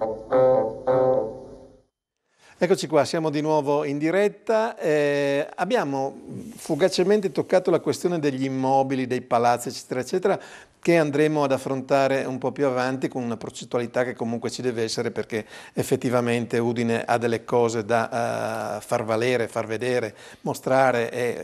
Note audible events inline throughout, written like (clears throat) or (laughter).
Thank you. Eccoci qua, siamo di nuovo in diretta. Eh, abbiamo fugacemente toccato la questione degli immobili, dei palazzi, eccetera, eccetera, che andremo ad affrontare un po' più avanti con una progettualità che comunque ci deve essere perché effettivamente Udine ha delle cose da uh, far valere, far vedere, mostrare e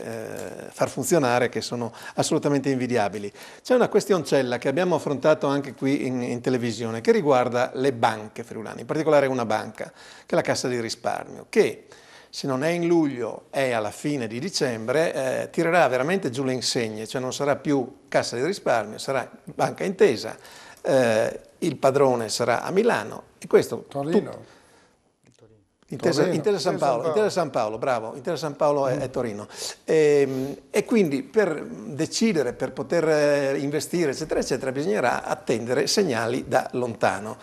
uh, far funzionare che sono assolutamente invidiabili. C'è una questioncella che abbiamo affrontato anche qui in, in televisione che riguarda le banche friulane, in particolare una banca che è la Cassa di Risparmio risparmio che se non è in luglio è alla fine di dicembre, eh, tirerà veramente giù le insegne, cioè non sarà più Cassa di risparmio, sarà Banca Intesa, eh, il padrone sarà a Milano e questo... Torino. Intesa, Torino. Intesa, San Paolo, San Intesa San Paolo, bravo, Intesa San Paolo è, è Torino. E, ehm, e, quindi per decidere, per poter eh, investire, eccetera, eccetera, bisognerà attendere segnali da lontano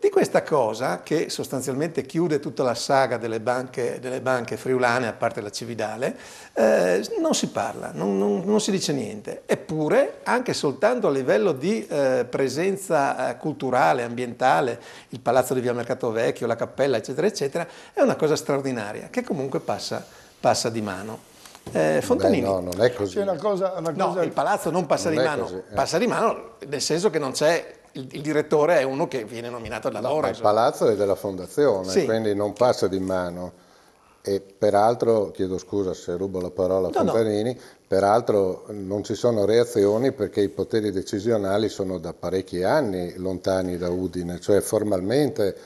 di questa cosa che sostanzialmente chiude tutta la saga delle banche, delle banche friulane, a parte la Cividale, eh, non si parla, non, non, non, si dice niente. Eppure, anche soltanto a livello di eh, presenza eh, culturale, ambientale, il palazzo di Via Mercato Vecchio, la cappella, eccetera, eccetera, è una cosa straordinaria che comunque passa, passa di mano. Eh, Fontanini. Beh, no, non è così. Una cosa, una cosa... No, il palazzo non passa non di mano, così. Eh. passa di mano nel senso che non c'è il, il, direttore è uno che viene nominato dalla Lora. Il palazzo è della fondazione, sì. quindi non passa di mano. E peraltro, chiedo scusa se rubo la parola a Fontanini, no. peraltro non ci sono reazioni perché i poteri decisionali sono da parecchi anni lontani da Udine, cioè formalmente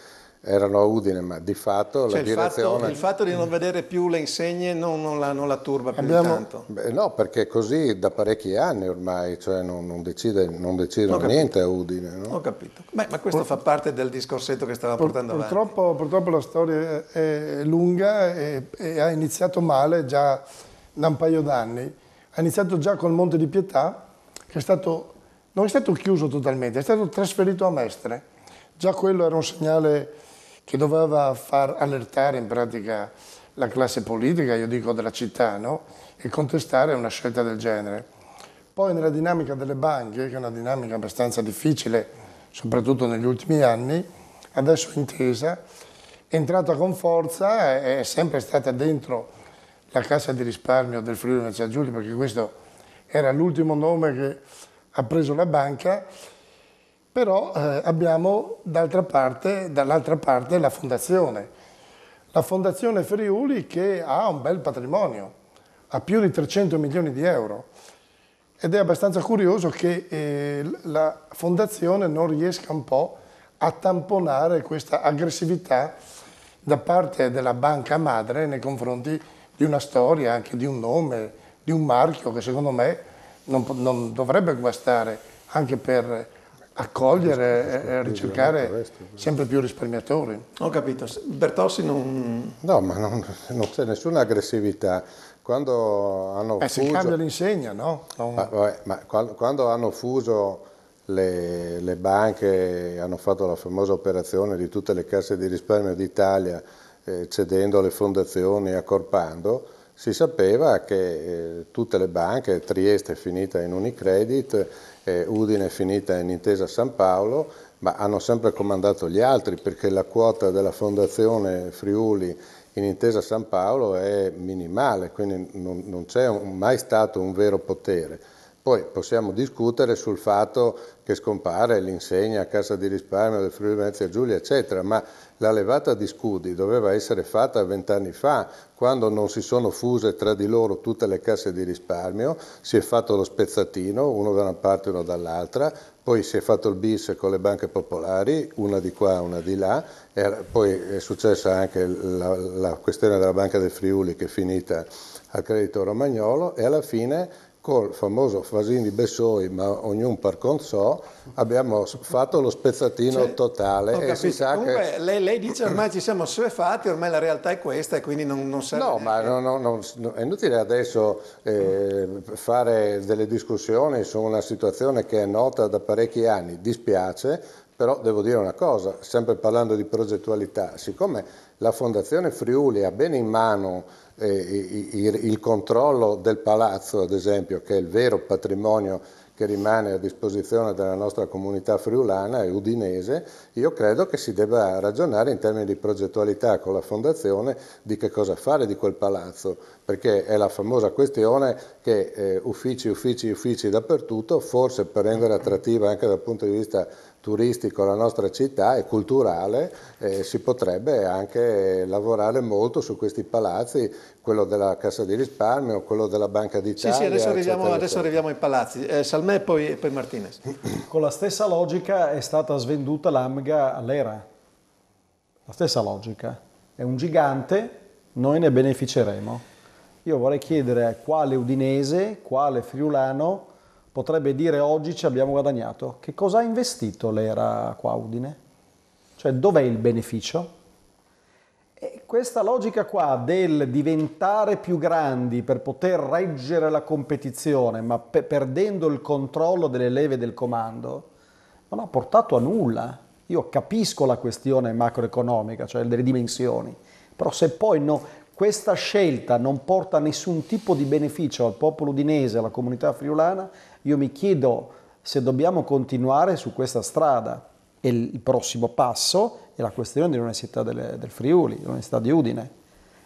erano a Udine, ma di fatto cioè la direzione... Fatto, il fatto di non vedere più le insegne non, non, la, non la, turba più Abbiamo... tanto? Beh, no, perché così da parecchi anni ormai, cioè non, non decide, decidono niente a Udine. No? Ho capito. Beh, ma questo Pur... fa parte del discorsetto che stava Pur... portando avanti. Purtroppo, purtroppo, la storia è lunga e, e ha iniziato male già da un paio d'anni. Ha iniziato già col Monte di Pietà, che è stato, non è stato chiuso totalmente, è stato trasferito a Mestre. Già quello era un segnale che doveva far allertare in pratica la classe politica, io dico della città, no? e contestare una scelta del genere. Poi nella dinamica delle banche, che è una dinamica abbastanza difficile, soprattutto negli ultimi anni, adesso intesa, è entrata con forza, è sempre stata dentro la Cassa di risparmio del Friuli Venezia Giulia, perché questo era l'ultimo nome che ha preso la banca, però eh, abbiamo dall'altra parte, dall parte la fondazione. La fondazione Friuli che ha un bel patrimonio, ha più di 300 milioni di euro ed è abbastanza curioso che eh, la fondazione non riesca un po' a tamponare questa aggressività da parte della banca madre nei confronti di una storia, anche di un nome, di un marchio che secondo me non, non dovrebbe guastare anche per accogliere e ricercare sempre più risparmiatori. Ho capito, Bertossi non... No, ma non, non c'è nessuna aggressività. Quando hanno eh, fuso... si cambia l'insegna, no? Non... Ma, vabbè, ma quando, quando, hanno fuso le, le banche, hanno fatto la famosa operazione di tutte le casse di risparmio d'Italia, eh, cedendo le fondazioni, accorpando, si sapeva che eh, tutte le banche, Trieste è finita in Unicredit, eh, Udine è finita in Intesa San Paolo, ma hanno sempre comandato gli altri perché la quota della Fondazione Friuli in Intesa San Paolo è minimale, quindi non, non c'è mai stato un vero potere. Poi possiamo discutere sul fatto che scompare l'insegna Cassa di risparmio del Friuli Venezia Giulia, eccetera, ma la levata di scudi doveva essere fatta vent'anni fa, quando non si sono fuse tra di loro tutte le casse di risparmio, si è fatto lo spezzatino, uno da una parte e uno dall'altra, poi si è fatto il bis con le banche popolari, una di qua, e una di là, poi è successa anche la, la questione della Banca del Friuli che è finita al credito romagnolo e alla fine col famoso Fasini Bessoi, ma ognuno per conto so, abbiamo fatto lo spezzatino cioè, totale. E si sa Comunque, che... lei, lei, dice ormai ci siamo suefati, ormai la realtà è questa e quindi non, non serve. No, ma no, no, no, è inutile adesso eh, fare delle discussioni su una situazione che è nota da parecchi anni. Dispiace, però devo dire una cosa, sempre parlando di progettualità, siccome la Fondazione Friuli ha bene in mano eh, il controllo del palazzo, ad esempio, che è il vero patrimonio che rimane a disposizione della nostra comunità friulana e udinese, io credo che si debba ragionare in termini di progettualità con la Fondazione di che cosa fare di quel palazzo, perché è la famosa questione che eh, uffici, uffici, uffici dappertutto, forse per rendere attrattiva anche dal punto di vista turistico alla nostra città e culturale, eh, si potrebbe anche lavorare molto su questi palazzi, quello della Cassa di Risparmio, quello della Banca d'Italia. Sì, sì, adesso arriviamo, adesso arriviamo ai palazzi. Eh, Salmè e poi, poi Martinez. (clears throat) Con la stessa logica è stata svenduta l'Amga all'era. La stessa logica. È un gigante, noi ne beneficeremo. Io vorrei chiedere a quale udinese, quale friulano potrebbe dire oggi ci abbiamo guadagnato. Che cosa ha investito l'era qua Quaudine? Cioè dov'è il beneficio? E questa logica qua del diventare più grandi per poter reggere la competizione, ma pe- perdendo il controllo delle leve del comando, non ha portato a nulla. Io capisco la questione macroeconomica, cioè delle dimensioni, però se poi no, questa scelta non porta nessun tipo di beneficio al popolo udinese, alla comunità friulana, io mi chiedo se dobbiamo continuare su questa strada e il prossimo passo è la questione dell'Università del, del Friuli, dell'Università di Udine.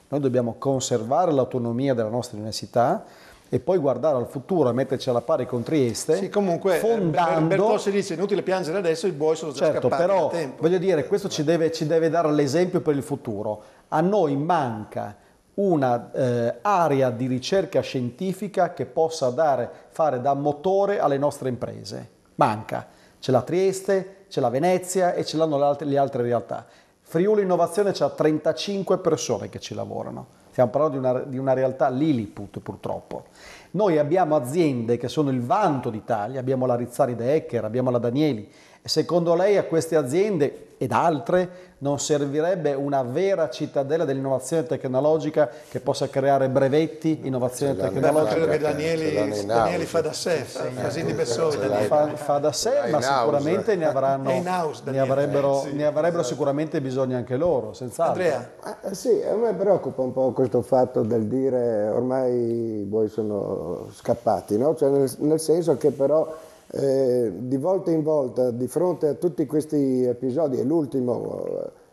Noi dobbiamo conservare l'autonomia della nostra università, e poi guardare al futuro e metterci alla pari con Trieste. Sì, comunque, eh, fondando... si dice inutile piangere adesso, i buoi sono già certo, scappati però, Voglio dire, questo ci deve, ci deve dare l'esempio per il futuro. A noi manca un'area eh, di ricerca scientifica che possa dare, fare da motore alle nostre imprese. Manca. C'è la Trieste, c'è la Venezia e ce l'hanno le, le altre, realtà. Friuli Innovazione ha 35 persone che ci lavorano. Stiamo parlando di una, di una realtà Lilliput purtroppo. Noi abbiamo aziende che sono il vanto d'Italia, abbiamo la Rizzari De Ecker, abbiamo la Danieli, Secondo lei a queste aziende ed altre non servirebbe una vera cittadella dell'innovazione tecnologica che possa creare brevetti, innovazione tecnologica? Credo che Danieli, Danieli fa da sé, così eh, di eh, eh, Fa, fa da sé, ma sicuramente ne, avranno, ne avrebbero, ne avrebbero esatto. sicuramente bisogno anche loro, senz'altro. Andrea? Sì, a me preoccupa un po' questo fatto del dire ormai voi sono scappati, no? cioè nel, nel senso che però eh, di volta in volta, di fronte a tutti questi episodi, e l'ultimo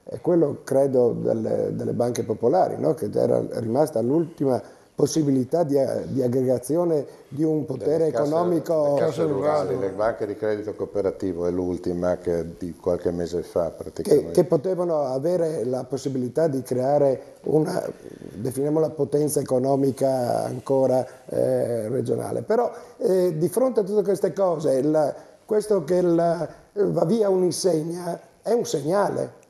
eh, è quello, credo, delle, delle banche popolari, no? che era rimasta l'ultima possibilità di, eh, di, aggregazione di un potere casse, economico casse rurali, le banche di credito cooperativo è l'ultima che di qualche mese fa praticamente che, che potevano avere la possibilità di creare una, definiamo la potenza economica ancora eh, regionale. Però eh, di fronte a tutte queste cose, il, questo che il, va via un'insegna è un segnale.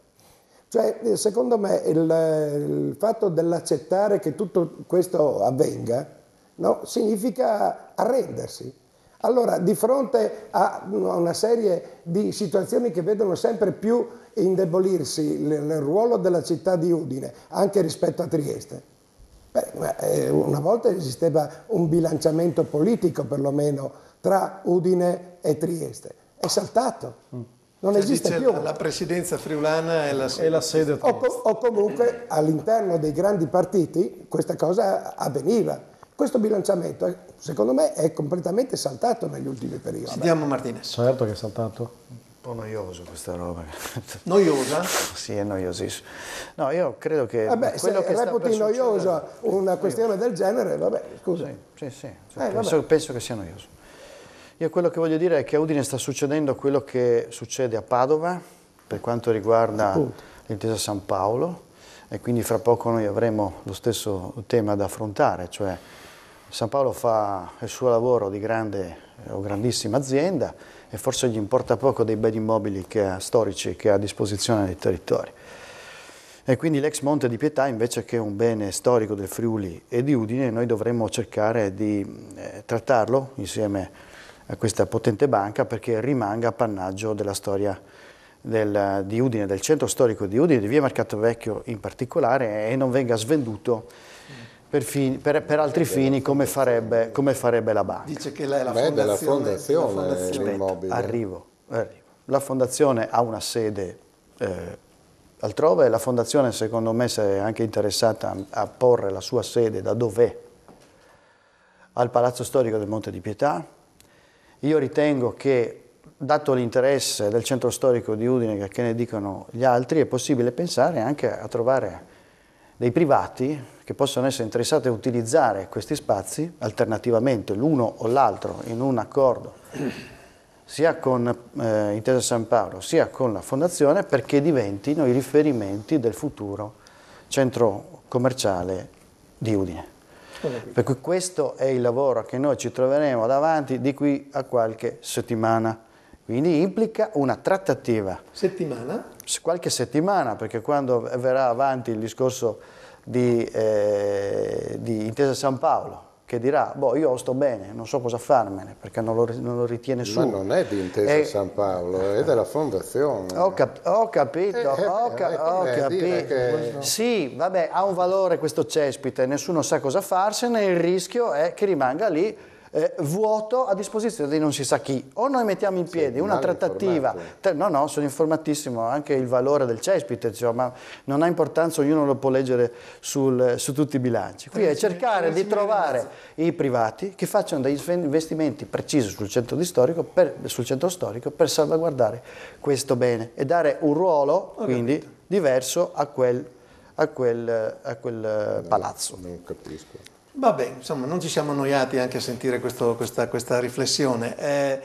Cioè, eh, secondo me, il, il fatto dell'accettare che tutto questo avvenga no, significa arrendersi allora, di fronte a una serie di situazioni che vedono sempre più indebolirsi il, ruolo della città di Udine, anche rispetto a Trieste, Beh, eh, una volta esisteva un bilanciamento politico perlomeno tra Udine e Trieste, è saltato. Mm. Non cioè, esiste più. La presidenza friulana è la, è la sede. O, o comunque all'interno dei grandi partiti questa cosa avveniva questo bilanciamento, secondo me, è completamente saltato negli ultimi periodi. Sentiamo Martinez. Certo che è saltato Un po' noioso questa roba. (laughs) Noiosa? sì, è noiosissimo. No, io credo che... Vabbè, quello se che reputi noiosa una questione del genere, vabbè, scusa. Sì, sì, sì. eh, penso, penso, che sia noioso. Io quello che voglio dire è che a Udine sta succedendo quello che succede a Padova per quanto riguarda l'intesa San Paolo e quindi fra poco noi avremo lo stesso tema da affrontare, cioè San Paolo fa il suo lavoro di grande eh, o grandissima azienda e forse gli importa poco dei beni immobili che ha, storici che ha a disposizione del territori. E quindi l'ex Monte di Pietà, invece che un bene storico del Friuli e di Udine, noi dovremmo cercare di eh, trattarlo insieme a questa potente banca perché rimanga appannaggio della storia del, di Udine, del centro storico di Udine, di via Mercato Vecchio in particolare, e non venga svenduto per, fini, per, per altri fini come farebbe, come farebbe, la banca. Dice che lei è la Beh, fondazione, fondazione, la fondazione. Aspetta, arrivo, arrivo. La fondazione ha una sede eh, altrove, la fondazione secondo me si è anche interessata a porre la sua sede da dov'è al Palazzo Storico del Monte di Pietà. Io ritengo che, dato l'interesse del centro storico di Udine, che ne dicono gli altri, è possibile pensare anche a trovare dei privati che possono essere interessati a utilizzare questi spazi alternativamente l'uno o l'altro in un accordo sia con eh, Intesa San Paolo sia con la Fondazione perché diventino i riferimenti del futuro centro commerciale di Udine. Per cui questo è il lavoro che noi ci troveremo davanti di qui a qualche settimana. Quindi implica una trattativa. Settimana? qualche settimana, perché quando verrà avanti il discorso di, eh, di Intesa San Paolo, che dirà, boh, io sto bene, non so cosa farmene, perché non lo, non lo ritiene nessuno. Ma non è di Intesa è... Eh, San Paolo, è della fondazione. Ho, cap ho capito, eh, eh ho, ca eh, ho capito. Che... Sì, vabbè, ha un valore questo cespite, nessuno sa cosa farsene, il rischio è che rimanga lì eh, vuoto a disposizione di non si sa chi. O noi mettiamo in piedi sì, una trattativa, te, no no, sono informatissimo, anche il valore del cespite, cioè, ma non ha importanza, ognuno lo può leggere sul, su tutti i bilanci. Qui è cercare di trovare i privati che facciano degli investimenti precisi sul centro, storico per, sul centro storico per salvaguardare questo bene e dare un ruolo quindi diverso a quel, a quel, a quel eh, palazzo. Non capisco. Vabbè, insomma, non ci siamo annoiati anche a sentire questo, questa, questa, riflessione. Eh,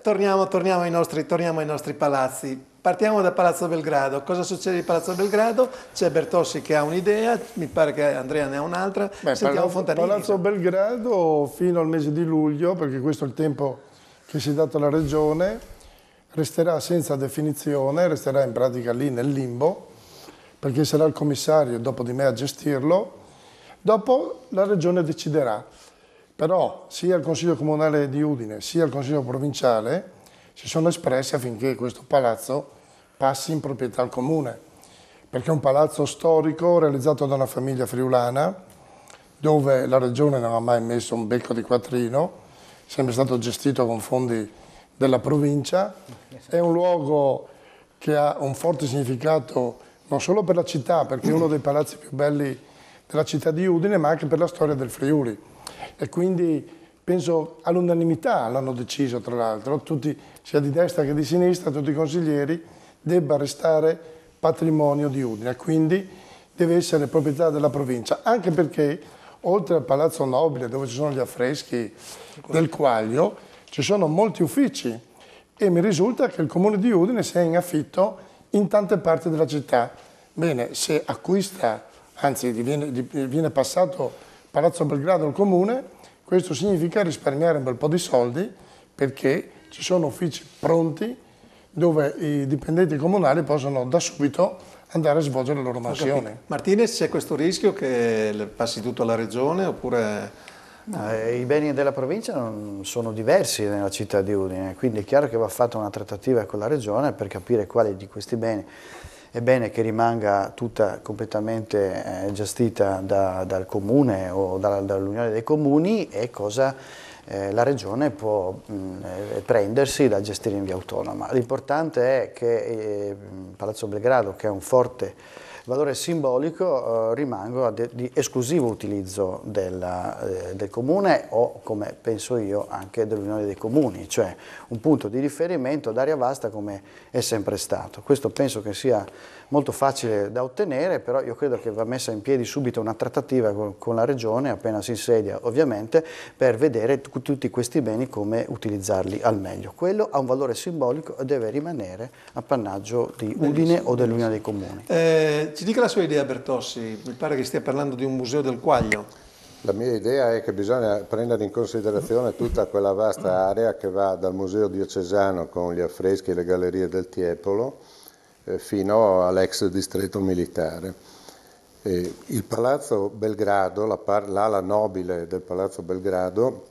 torniamo, torniamo, ai nostri, torniamo ai nostri palazzi. Partiamo da Palazzo Belgrado. Cosa succede di Palazzo Belgrado? C'è Bertossi che ha un'idea, mi pare che Andrea ne ha un'altra. Beh, Sentiamo Palazzo, Fontanini. Palazzo Belgrado fino al mese di luglio, perché questo è il tempo che si è dato alla Regione, resterà senza definizione, resterà in pratica lì nel limbo, perché sarà il commissario dopo di me a gestirlo Dopo la Regione deciderà, però sia il Consiglio Comunale di Udine sia il Consiglio Provinciale si sono espressi affinché questo palazzo passi in proprietà al Comune, perché è un palazzo storico realizzato da una famiglia friulana dove la Regione non ha mai messo un becco di quattrino, è sempre stato gestito con fondi della provincia, è un luogo che ha un forte significato non solo per la città, perché è uno dei palazzi più belli della città di Udine, ma anche per la storia del Friuli. E quindi penso all'unanimità l'hanno deciso tra l'altro, sia di destra che di sinistra, tutti i consiglieri, debba restare patrimonio di Udine, quindi deve essere proprietà della provincia, anche perché oltre al Palazzo Nobile dove ci sono gli affreschi del Quaglio, ci sono molti uffici e mi risulta che il comune di Udine sia in affitto in tante parti della città. Bene, se acquista anzi viene, viene passato Palazzo Belgrado al Comune, questo significa risparmiare un bel po' di soldi perché ci sono uffici pronti dove i dipendenti comunali possono da subito andare a svolgere le loro mansioni. Martinez, c'è questo rischio che passi tutto alla regione oppure... No, eh, I beni della provincia sono diversi nella città di Udine, quindi è chiaro che va fatta una trattativa con la regione per capire quali di questi beni è bene che rimanga tutta completamente eh, gestita da, dal comune o da, dall'unione dei comuni e cosa eh, la regione può mh, mm, eh, prendersi da gestire in via autonoma. L'importante è che eh, Palazzo Belgrado, che è un forte valore simbolico eh, rimangono di esclusivo utilizzo della, eh, del comune o, come penso io, anche dell'Unione dei Comuni, cioè un punto di riferimento d'aria vasta come è sempre stato. Questo penso che sia molto facile da ottenere, però io credo che va messa in piedi subito una trattativa con, con la Regione, appena si insedia ovviamente, per vedere tutti questi beni come utilizzarli al meglio. Quello ha un valore simbolico e deve rimanere appannaggio di Udine o dell'Unione dei Comuni. Eh, ci dica la sua idea Bertossi, mi pare che stia parlando di un museo del quaglio. La mia idea è che bisogna prendere in considerazione tutta quella vasta area che va dal Museo Diocesano con gli affreschi e le gallerie del Tiepolo eh, fino all'ex distretto militare. il Palazzo Belgrado, l'ala nobile del Palazzo Belgrado,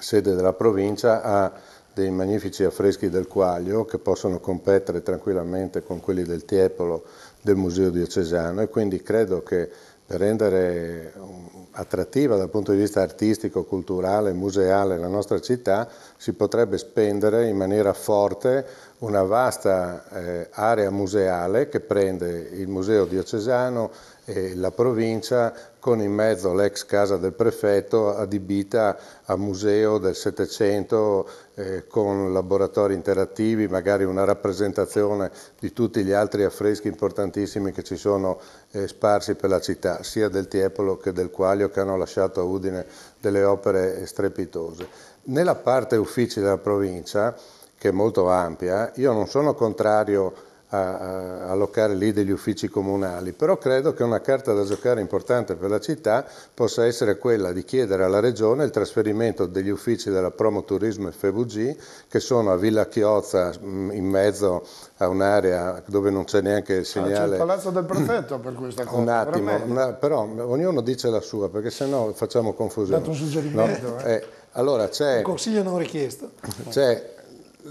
sede della provincia, ha dei magnifici affreschi del Quaglio che possono competere tranquillamente con quelli del Tiepolo del Museo diocesano e quindi credo che per rendere um, attrattiva dal punto di vista artistico, culturale, museale la nostra città, si potrebbe spendere in maniera forte una vasta eh, area museale che prende il Museo diocesano eh, la provincia con in mezzo l'ex casa del prefetto adibita a museo del Settecento eh, con laboratori interattivi, magari una rappresentazione di tutti gli altri affreschi importantissimi che ci sono eh, sparsi per la città, sia del Tiepolo che del Quaglio che hanno lasciato a Udine delle opere strepitose. Nella parte uffici della provincia, che è molto ampia, io non sono contrario a a, allocare lì degli uffici comunali, però credo che una carta da giocare importante per la città possa essere quella di chiedere alla Regione il trasferimento degli uffici della Promo Turismo FVG che sono a Villa Chiozza mm, in mezzo a un'area dove non c'è neanche il segnale. Ah, c'è il palazzo del (clears throat) prefetto per questa cosa. Un attimo, una, però ognuno dice la sua perché sennò facciamo confusione. Dato un suggerimento. No? Eh. Eh, allora c'è... Un consiglio non richiesto.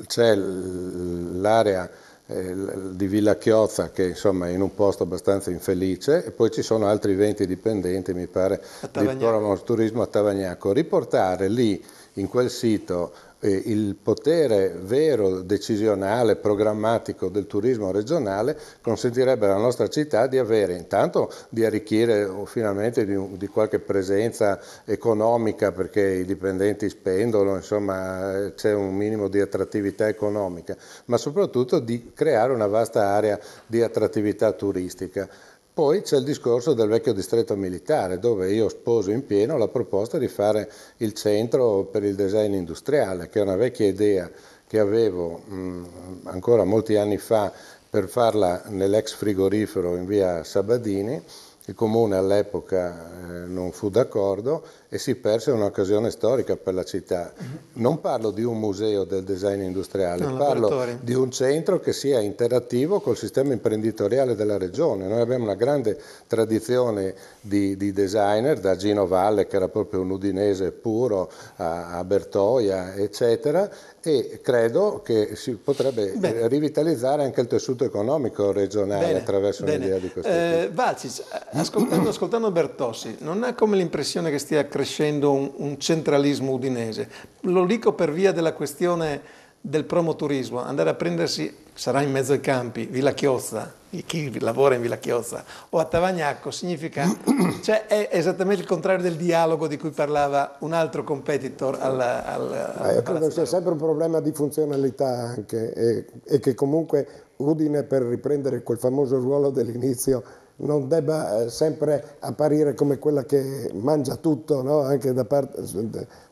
C'è l'area eh, di Villa Chiozza che insomma è in un posto abbastanza infelice e poi ci sono altri 20 dipendenti mi pare di Turismo a Tavagnaco riportare lì in quel sito eh, il potere vero, decisionale, programmatico del turismo regionale consentirebbe alla nostra città di avere intanto di arricchire oh, finalmente di, di qualche presenza economica perché i dipendenti spendono, insomma eh, c'è un minimo di attrattività economica, ma soprattutto di creare una vasta area di attrattività turistica. Poi c'è il discorso del vecchio distretto militare, dove io sposo in pieno la proposta di fare il centro per il design industriale, che è una vecchia idea che avevo mh, mm, ancora molti anni fa per farla nell'ex frigorifero in via Sabadini, il comune all'epoca eh, non fu d'accordo e si perse un'occasione storica per la città. Non parlo di un museo del design industriale, no, parlo di un centro che sia interattivo col sistema imprenditoriale della regione. Noi abbiamo una grande tradizione di, di designer, da Gino Valle, che era proprio un udinese puro, a, a Bertoia, eccetera, e credo che si potrebbe eh, Bene. rivitalizzare anche il tessuto economico regionale Bene. attraverso Bene. un'idea di questo eh, tipo. Valcic, ascoltando, ascoltando Bertossi, non ha come l'impressione che stia crescendo un, un centralismo udinese. Lo dico per via della questione del promoturismo, andare a prendersi, sarà in mezzo ai campi, Villa Chiozza, chi lavora in Villa Chiozza, o a Tavagnacco, significa, (clears throat) cioè è esattamente il contrario del dialogo di cui parlava un altro competitor. Ah, alla, alla, alla eh, credo sia sempre un problema di funzionalità anche e, e che comunque Udine per riprendere quel famoso ruolo dell'inizio non debba eh, sempre apparire come quella che mangia tutto, no? anche da parte,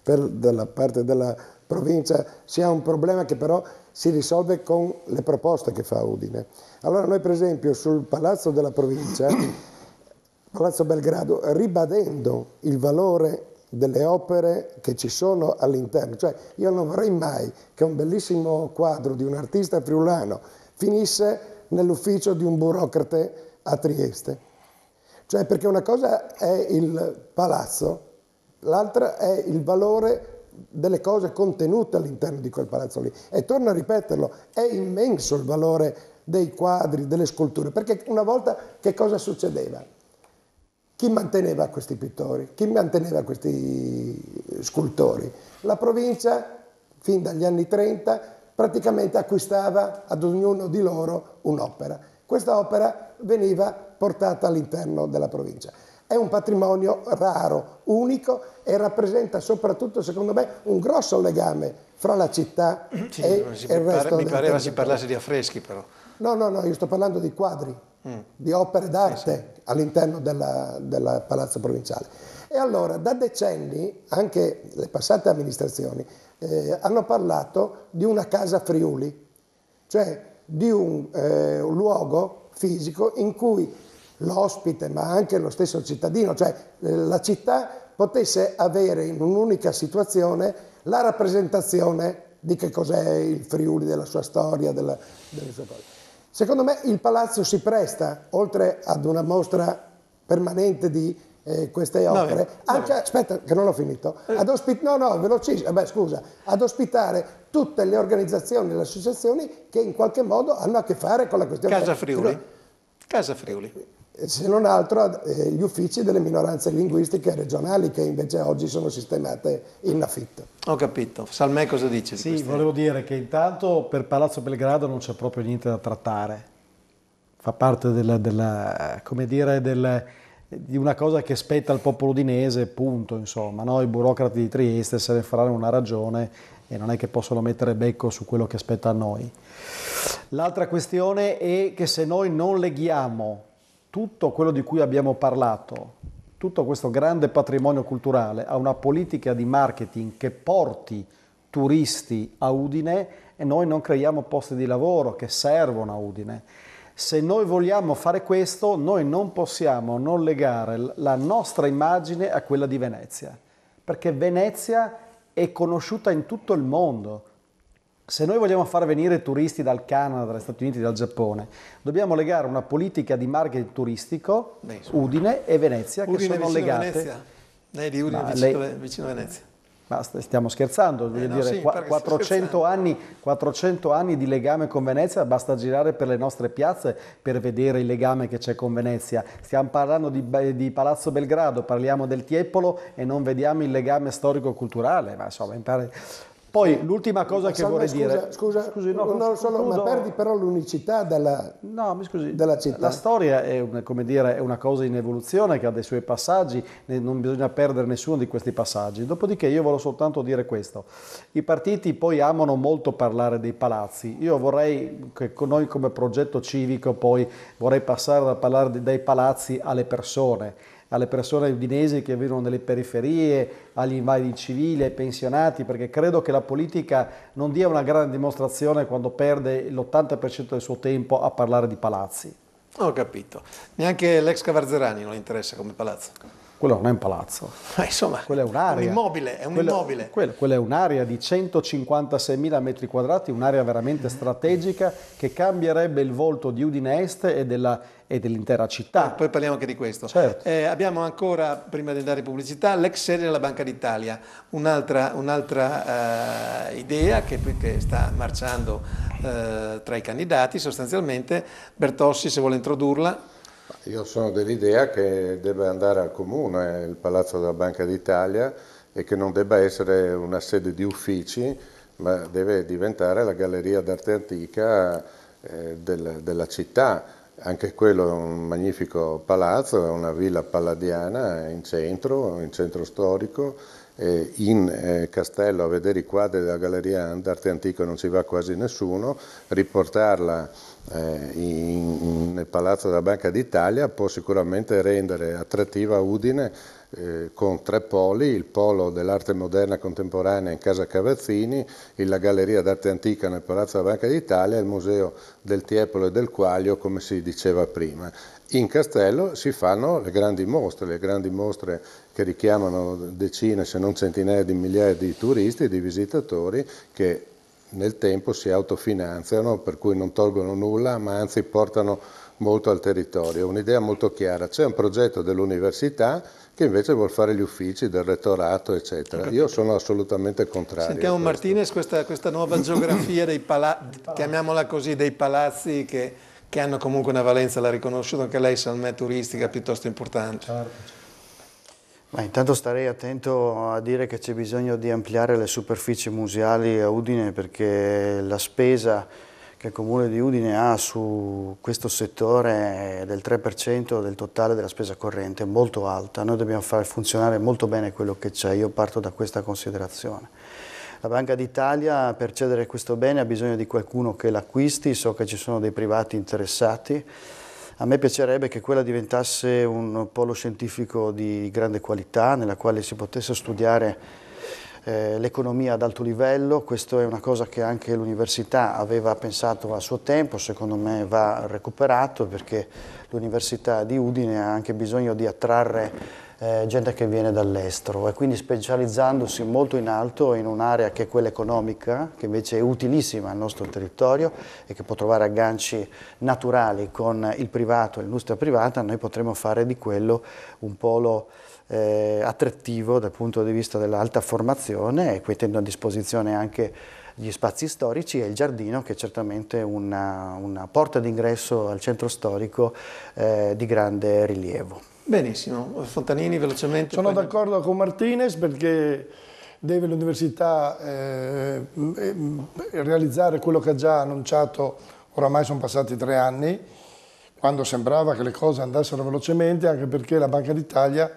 per, dalla parte della provincia, sia un problema che però si risolve con le proposte che fa Udine. Allora noi per esempio sul Palazzo della Provincia, (coughs) Palazzo Belgrado, ribadendo il valore delle opere che ci sono all'interno, cioè io non vorrei mai che un bellissimo quadro di un artista friulano finisse nell'ufficio di un burocrate a Trieste. Cioè perché una cosa è il palazzo, l'altra è il valore delle cose contenute all'interno di quel palazzo lì. E torno a ripeterlo, è immenso il valore dei quadri, delle sculture, perché una volta che cosa succedeva? Chi manteneva questi pittori? Chi manteneva questi scultori? La provincia, fin dagli anni 30, praticamente acquistava ad ognuno di loro un'opera questa opera veniva portata all'interno della provincia. È un patrimonio raro, unico e rappresenta soprattutto, secondo me, un grosso legame fra la città sì, e, si, e il resto pare, Mi pareva si parlasse di affreschi però. No, no, no, io sto parlando di quadri, mm. di opere d'arte sì, sì. all'interno del palazzo provinciale. E allora da decenni anche le passate amministrazioni eh, hanno parlato di una casa Friuli, cioè di un, eh, un luogo fisico in cui l'ospite, ma anche lo stesso cittadino, cioè eh, la città potesse avere in un'unica situazione la rappresentazione di che cos'è il Friuli, della sua storia, della, delle sue cose. Secondo me il palazzo si presta, oltre ad una mostra permanente di eh, queste opere, no, anche, no. aspetta che non ho finito, ad, ospit- no, no, velocissimo, eh, beh, scusa, ad ospitare tutte le organizzazioni e le associazioni che in qualche modo hanno a che fare con la questione. Casa Friuli. No, Casa Friuli. Eh, se non altro eh, gli uffici delle minoranze linguistiche regionali che invece oggi sono sistemate in affitto. Ho capito. Salme cosa dice? Di sì, volevo dire che intanto per Palazzo Belgrado non c'è proprio niente da trattare. Fa parte della, della come dire, del di una cosa che spetta al popolo udinese, punto, insomma. No? I burocrati di Trieste se ne faranno una ragione e non è che possono mettere becco su quello che spetta a noi. L'altra questione è che se noi non leghiamo tutto quello di cui abbiamo parlato, tutto questo grande patrimonio culturale a una politica di marketing che porti turisti a Udine e noi non creiamo posti di lavoro che servono a Udine se noi vogliamo fare questo, noi non possiamo non legare la nostra immagine a quella di Venezia, perché Venezia è conosciuta in tutto il mondo. Se noi vogliamo far venire turisti dal Canada, dagli Stati Uniti, dal Giappone, dobbiamo legare una politica di marketing turistico, Beh, Udine e Venezia, Udine che sono legate. Venezia. Lei di Udine vicino, lei... vicino a Venezia. Ma stiamo scherzando, eh, voglio no, dire, sì, 400, anni, 400, anni, di legame con Venezia, basta girare per le nostre piazze per vedere il legame che c'è con Venezia. Stiamo parlando di, di, Palazzo Belgrado, parliamo del Tiepolo e non vediamo il legame storico-culturale, ma insomma, mi impare... Poi l'ultima cosa che vorrei scusa, dire... Scusa, scusi, no, no, solo, ma perdi però l'unicità della, no, scusi, della, città. La storia è, un, dire, è, una cosa in evoluzione che ha dei suoi passaggi, non bisogna perdere nessuno di questi passaggi. Dopodiché io volevo soltanto dire questo. I partiti poi amano molto parlare dei palazzi. Io vorrei che noi come progetto civico poi vorrei passare da parlare dei palazzi alle persone alle persone udinesi che vivono nelle periferie, agli invalidi civili, ai pensionati, perché credo che la politica non dia una grande dimostrazione quando perde l'80% del suo tempo a parlare di palazzi. Ho capito. Neanche l'ex Cavarzerani non interessa come palazzo. Quello non è un palazzo. Ma insomma, quello è un'area. Un immobile, è un quello, immobile. Quello, quella è un'area di 156.000 metri quadrati, un'area veramente strategica che cambierebbe il volto di Udine Est e della e dell'intera città. Ah, poi parliamo anche di questo. Certo. Eh, abbiamo ancora, prima di andare in pubblicità, l'ex sede della Banca d'Italia, un'altra, un'altra eh, idea che, che, sta marciando eh, tra i candidati sostanzialmente. Bertossi se vuole introdurla. Io sono dell'idea che debba andare al comune il palazzo della Banca d'Italia e che non debba essere una sede di uffici, ma deve diventare la galleria d'arte antica eh, della, della città anche quello è un magnifico palazzo, è una villa palladiana in centro, in centro storico, in eh, Castello a vedere i quadri della Galleria d'Arte antica non ci va quasi nessuno, riportarla eh, nel Palazzo della Banca d'Italia può sicuramente rendere attrattiva Udine eh, con tre poli, il polo dell'arte moderna contemporanea in Casa Cavazzini, la Galleria d'arte antica nel Palazzo della Banca d'Italia e il Museo del Tiepolo e del Quaglio, come si diceva prima. In Castello si fanno le grandi mostre, le grandi mostre che richiamano decine se non centinaia di migliaia di turisti e di visitatori che nel tempo si autofinanziano, per cui non tolgono nulla, ma anzi portano molto al territorio, un'idea molto chiara. C'è un progetto dell'università che invece vuol fare gli uffici del rettorato, eccetera. Io sono assolutamente contrario. Sentiamo Martinez questa, questa, nuova geografia dei palazzi, chiamiamola così, dei palazzi che, che, hanno comunque una valenza, l'ha riconosciuto anche lei, secondo me, turistica piuttosto importante. Certo. Ma intanto starei attento a dire che c'è bisogno di ampliare le superfici museali a Udine perché la spesa che il Comune di Udine ha su questo settore del 3% del totale della spesa corrente, molto alta. Noi dobbiamo far funzionare molto bene quello che c'è, io parto da questa considerazione. La Banca d'Italia per cedere questo bene ha bisogno di qualcuno che l'acquisti, so che ci sono dei privati interessati. A me piacerebbe che quella diventasse un polo scientifico di grande qualità nella quale si potesse studiare eh, l'economia ad alto livello, questa è una cosa che anche l'università aveva pensato a suo tempo, secondo me va recuperato perché l'università di Udine ha anche bisogno di attrarre eh, gente che viene dall'estero e quindi specializzandosi molto in alto in un'area che è quella economica, che invece è utilissima al nostro territorio e che può trovare agganci naturali con il privato e l'industria privata, noi potremo fare di quello un polo eh, attrattivo dal punto di vista dell'alta formazione e qui tendo a disposizione anche gli spazi storici e il giardino che è certamente una, una porta d'ingresso al centro storico eh, di grande rilievo. Benissimo, Fontanini velocemente. Sono poi... d'accordo con Martinez perché deve l'università eh, realizzare quello che ha già annunciato, oramai sono passati tre anni, quando sembrava che le cose andassero velocemente, anche perché la Banca d'Italia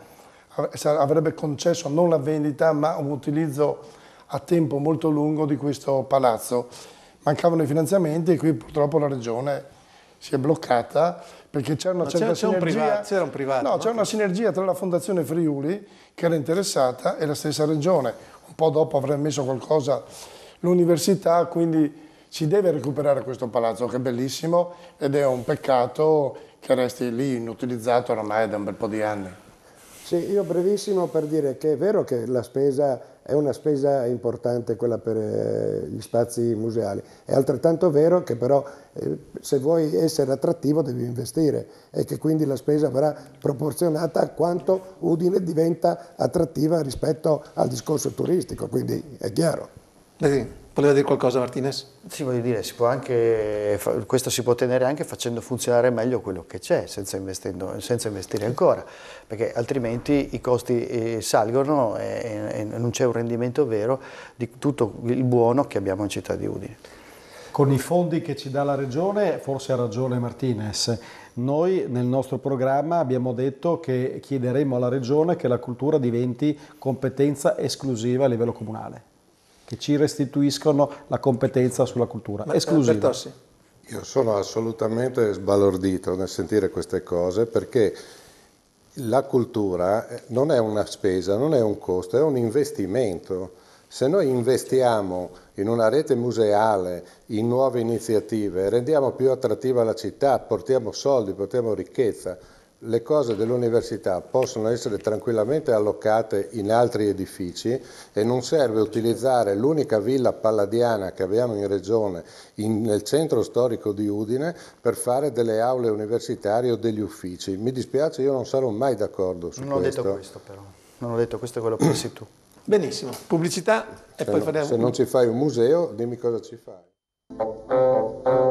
eh, avrebbe concesso non la vendita ma un utilizzo a tempo molto lungo di questo palazzo. Mancavano i finanziamenti e qui purtroppo la regione si è bloccata perché c'era una ma certa sinergia. c'era un privato. No, c'era una sinergia tra la Fondazione Friuli, che era interessata, e la stessa regione. Un po' dopo avrà messo qualcosa l'università, quindi si deve recuperare questo palazzo che è bellissimo ed è un peccato che resti lì inutilizzato oramai da un bel po' di anni. Sì, io brevissimo per dire che è vero che la spesa è una spesa importante quella per eh, gli spazi museali, è altrettanto vero che però eh, se vuoi essere attrattivo devi investire e che quindi la spesa verrà proporzionata a quanto Udine diventa attrattiva rispetto al discorso turistico, quindi è chiaro. Sì. Voleva dire qualcosa Martinez? Sì, voglio dire, si anche, questo si può ottenere anche facendo funzionare meglio quello che c'è, senza, senza, investire ancora, perché altrimenti i costi eh, salgono e, e non c'è un rendimento vero di tutto il buono che abbiamo in città di Udine. Con i fondi che ci dà la Regione, forse ha ragione Martinez, noi nel nostro programma abbiamo detto che chiederemo alla Regione che la cultura diventi competenza esclusiva a livello comunale che ci restituiscono la competenza sulla cultura Ma, eh, esclusiva. Bertossi. Io sono assolutamente sbalordito nel sentire queste cose perché la cultura eh, non è una spesa, non è un costo, è un investimento. Se noi investiamo in una rete museale, in nuove iniziative, rendiamo più attrattiva la città, portiamo soldi, portiamo ricchezza, le cose dell'università possono essere tranquillamente allocate in altri edifici e non serve utilizzare l'unica villa palladiana che abbiamo in regione in, nel centro storico di Udine per fare delle aule universitarie o degli uffici. Mi dispiace, io non sarò mai d'accordo su non questo. Non ho detto questo però, non ho detto questo è quello che pensi tu. Benissimo, pubblicità e se poi no, faremo... Se non ci fai un museo, dimmi cosa ci fai.